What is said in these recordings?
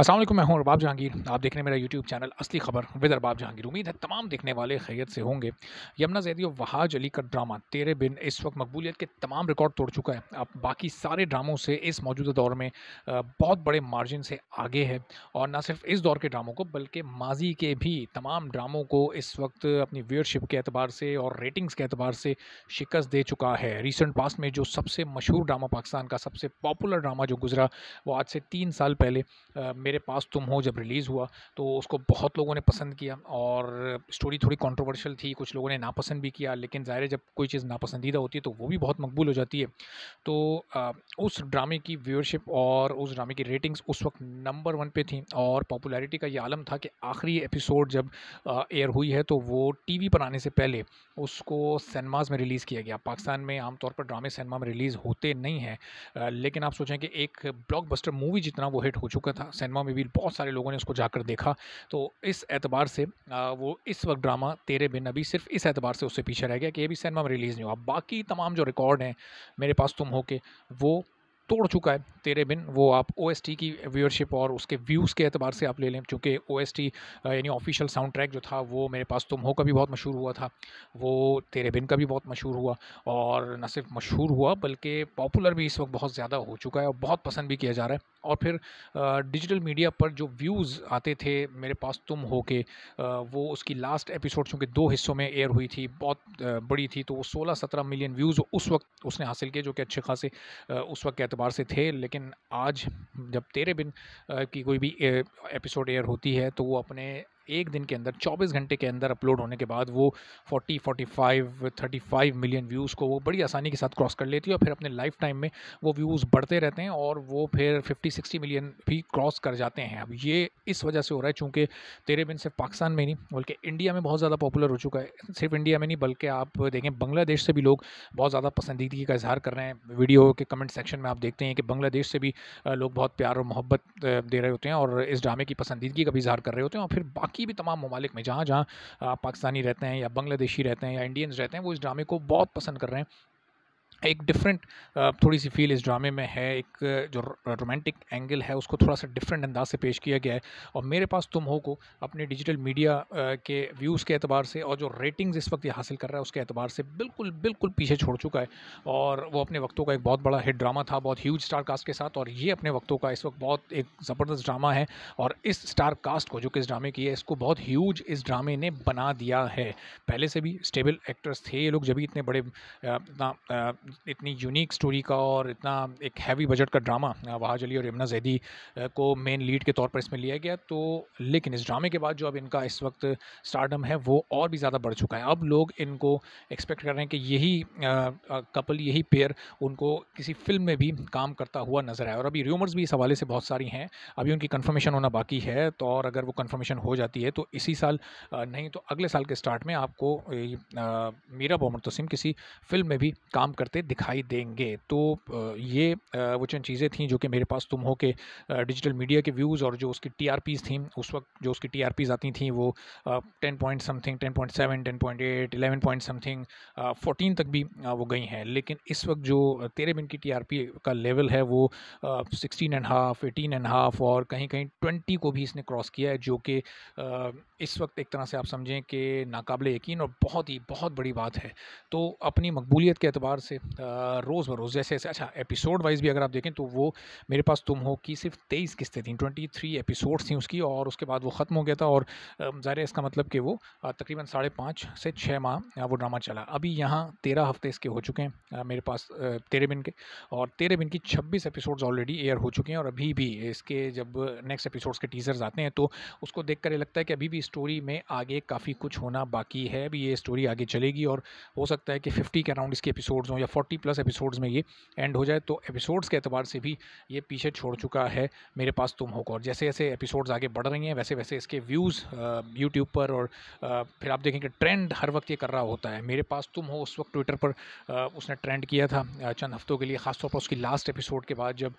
असलम मैं हूं अरबाब जहांगीर आप देख रहे हैं मेरा यूट्यूब चैनल असली खबर विद अरबाब जहांगीर उम्मीद है तमाम देखने वाले खैरियत से होंगे यमुना जैदी और वहाज अली का ड्रामा तेरे बिन इस वक्त मकबूलियत के तमाम रिकॉर्ड तोड़ चुका है आप बाकी सारे ड्रामों से इस मौजूदा दौर में बहुत बड़े मार्जिन से आगे है और ना सिर्फ इस दौर के ड्रामों को बल्कि माजी के भी तमाम ड्रामों को इस वक्त अपनी व्यरशिप के अतबार से और रेटिंग्स के अतबार से शिकस्त दे चुका है रिसेंट पास्ट में जो सबसे मशहूर ड्रामा पाकिस्तान का सबसे पॉपुलर ड्रामा जो गुजरा वो आज से तीन साल पहले मेरे पास तुम हो जब रिलीज़ हुआ तो उसको बहुत लोगों ने पसंद किया और स्टोरी थोड़ी कंट्रोवर्शियल थी कुछ लोगों ने नापसंद भी किया लेकिन ज़ाहिर जब कोई चीज़ नापसंदीदा होती है तो वो भी बहुत मकबूल हो जाती है तो उस ड्रामे की व्यूअरशिप और उस ड्रामे की रेटिंग्स उस वक्त नंबर वन पे थी और पॉपुलैरिटी का ये आलम था कि आखिरी एपिसोड जब एयर हुई है तो वो वी पर आने से पहले उसको सिनेमाज में रिलीज़ किया गया पाकिस्तान में आमतौर पर ड्रामे सिनेमा में रिलीज़ होते नहीं हैं लेकिन आप सोचें कि एक ब्लॉकबस्टर मूवी जितना वो हिट हो चुका था सिनेमा सिनेमा में भी बहुत सारे लोगों ने उसको जाकर देखा तो इस एतबार से वो इस वक्त ड्रामा तेरे बिन अभी सिर्फ इस एतबार से उससे पीछे रह गया कि ये भी सिनेमा में रिलीज़ नहीं हुआ बाकी तमाम जो रिकॉर्ड हैं मेरे पास तुम हो के वो तोड़ चुका है तेरे बिन वो आप ओ की व्यूअरशिप और उसके व्यूज़ के अतबार से आप ले लें चूँकि ओ यानी ऑफिशियल साउंड ट्रैक जो था वो मेरे पास तुम हो का भी बहुत मशहूर हुआ था वो तेरे बिन का भी बहुत मशहूर हुआ और न सिर्फ मशहूर हुआ बल्कि पॉपुलर भी इस वक्त बहुत ज़्यादा हो चुका है और बहुत पसंद भी किया जा रहा है और फिर डिजिटल मीडिया पर जो व्यूज़ आते थे मेरे पास तुम हो के वो उसकी लास्ट एपिसोड चूँकि दो हिस्सों में एयर हुई थी बहुत बड़ी थी तो वो सोलह सत्रह मिलियन व्यूज़ उस वक्त उसने हासिल किए जो कि अच्छे खासे उस वक्त कहते एतबार से थे लेकिन आज जब तेरे बिन की कोई भी एपिसोड एयर होती है तो वो अपने एक दिन के अंदर 24 घंटे के अंदर अपलोड होने के बाद वो 40, 45, 35 मिलियन व्यूज़ को वो बड़ी आसानी के साथ क्रॉस कर लेती है और फिर अपने लाइफ टाइम में वो व्यूज़ बढ़ते रहते हैं और वो फिर 50, 60 मिलियन भी क्रॉस कर जाते हैं अब ये इस वजह से हो रहा है चूँकि तेरे बिन सिर्फ पाकिस्तान में नहीं बल्कि इंडिया में बहुत ज़्यादा पॉपुलर हो चुका है सिर्फ इंडिया में नहीं बल्कि आप देखें बांग्लादेश से भी लोग बहुत ज़्यादा पसंदीदगी का इजहार कर रहे हैं वीडियो के कमेंट सेक्शन में आप देखते हैं कि बांग्लादेश से भी लोग बहुत प्यार और मोहब्बत दे रहे होते हैं और इस ड्रामे की पसंदीदगी का भी इजहार कर रहे होते हैं और फिर बाकी बाकी भी तमाम ममालिक में जहाँ जहाँ पाकिस्तानी रहते हैं या बांग्लादेशी रहते हैं या इंडियंस रहते हैं वो इस ड्रामे को बहुत पसंद कर रहे हैं एक डिफरेंट थोड़ी सी फील इस ड्रामे में है एक जो रोमांटिक एंगल है उसको थोड़ा सा डिफरेंट अंदाज से पेश किया गया है और मेरे पास तुम हो को अपने डिजिटल मीडिया के व्यूज़ के अतबार से और जो रेटिंग्स इस वक्त ये हासिल कर रहा है उसके अतबार से बिल्कुल बिल्कुल पीछे छोड़ चुका है और वो अपने वक्तों का एक बहुत बड़ा हिट ड्रामा था बहुत ह्यूज स्टार कास्ट के साथ और ये अपने वक्तों का इस वक्त बहुत एक ज़बरदस्त ड्रामा है और इस स्टार कास्ट को जो कि इस ड्रामे की है इसको बहुत ह्यूज इस ड्रामे ने बना दिया है पहले से भी स्टेबल एक्टर्स थे ये लोग जब भी इतने बड़े इतना इतनी यूनिक स्टोरी का और इतना एक हैवी बजट का ड्रामा वहाज अली और यमुना जैदी को मेन लीड के तौर पर इसमें लिया गया तो लेकिन इस ड्रामे के बाद जो अब इनका इस वक्त स्टार्डम है वो और भी ज़्यादा बढ़ चुका है अब लोग इनको एक्सपेक्ट कर रहे हैं कि यही कपल यही पेयर उनको किसी फिल्म में भी काम करता हुआ नज़र आया और अभी र्यूमर्स भी इस हवाले से बहुत सारी हैं अभी उनकी कन्फर्मेशन होना बाकी है तो और अगर वो कन्फर्मेशन हो जाती है तो इसी साल नहीं तो अगले साल के स्टार्ट में आपको मीरा बोमर तसीम किसी फिल्म में भी काम करते करते दिखाई देंगे तो ये वो चंद चीज़ें थी जो कि मेरे पास तुम हो के डिजिटल मीडिया के व्यूज़ और जो उसकी टी आर पीज थी उस वक्त जो उसकी टी आर पीज़ आती थी वो ten point something ten point seven ten point eight eleven point something fourteen तक भी वो गई हैं लेकिन इस वक्त जो तेरह मिनट की टी आर पी का लेवल है वो sixteen and half eighteen and half और कहीं कहीं ट्वेंटी को भी इसने क्रॉस किया है जो कि इस वक्त एक तरह से आप समझें कि नाकबले यकीन और बहुत ही बहुत बड़ी बात है तो अपनी मकबूलियत के अतबार से रोज़ बरोज़ जैसे ऐसे अच्छा एपिसोड वाइज भी अगर आप देखें तो वो मेरे पास तुम हो कि सिर्फ तेईस किस्तें थी ट्वेंटी थ्री एपिसोड्स थी उसकी और उसके बाद वो ख़त्म हो गया था और ज़ाहिर इसका मतलब कि वो तकरीबन साढ़े पाँच से छः माह वो ड्रामा चला अभी यहाँ तेरह हफ्ते इसके हो चुके हैं मेरे पास तेरह बिन के और तेरह बिन की छब्बीस एपिसोड्स ऑलरेडी एयर हो चुके हैं और अभी भी इसके जब नेक्स्ट एपिसोड्स के टीज़र्स आते हैं तो उसको देख कर ये लगता है कि अभी भी स्टोरी में आगे काफ़ी कुछ होना बाकी है अभी ये स्टोरी आगे चलेगी और हो सकता है कि फिफ्टी के अराउंड इसके एपिसोड्स हों या फोर्टी प्लस एपिसोड्स में ये एंड हो जाए तो एपिसोड्स के अतबार से भी ये पीछे छोड़ चुका है मेरे पास तुम हो और जैसे जैसे एपिसोड्स आगे बढ़ रही हैं वैसे वैसे इसके व्यूज़ यूट्यूब पर और फिर आप देखेंगे ट्रेंड हर वक्त ये कर रहा होता है मेरे पास तुम हो उस वक्त ट्विटर पर उसने ट्रेंड किया था चंद हफ्तों के लिए ख़ासतौर पर उसकी लास्ट एपिसोड के बाद जब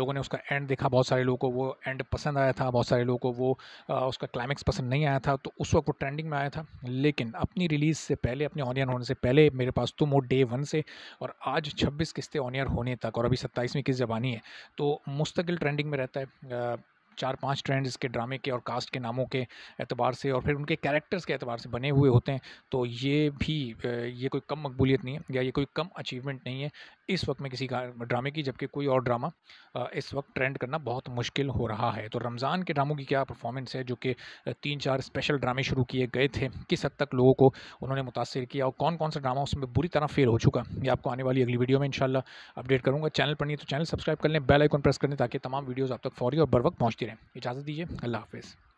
लोगों ने उसका एंड देखा बहुत सारे लोगों को वो एंड पसंद आया था बहुत सारे लोगों को वो उसका क्लाइमैक्स पसंद नहीं आया था तो उस वक्त वो ट्रेंडिंग में आया था लेकिन अपनी रिलीज़ से पहले अपने ऑनियन होने से पहले मेरे पास तुम हो डे वन से और आज 26 किस्तें ऑन ईयर होने तक और अभी 27वीं किस्त जबानी है तो मुस्तकिल ट्रेंडिंग में रहता है चार पांच ट्रेंड इसके ड्रामे के और कास्ट के नामों के एतबार से और फिर उनके कैरेक्टर्स के एतबार से बने हुए होते हैं तो ये भी ये कोई कम मकबूलियत नहीं है या ये कोई कम अचीवमेंट नहीं है इस वक्त में किसी ड्रामे की जबकि कोई और ड्रामा इस वक्त ट्रेंड करना बहुत मुश्किल हो रहा है तो रमज़ान के ड्रामों की क्या परफॉर्मेंस है जो कि तीन चार स्पेशल ड्रामे शुरू किए गए थे किस हद तक लोगों को उन्होंने मुतासर किया और कौन कौन सा ड्रामा उसमें बुरी तरह फेल हो चुका ये आपको आने वाली अगली वीडियो में इनशाला अपडेट करूँगा चैनल पर नहीं तो चैनल सब्सक्राइब कर लें बेल आइकन प्रेस करें ताकि तमाम वीडियोज़ आप तक फौरी और बर वक्त पहुँचती रहें इजाज़त दीजिए अल्लाह हाफिज़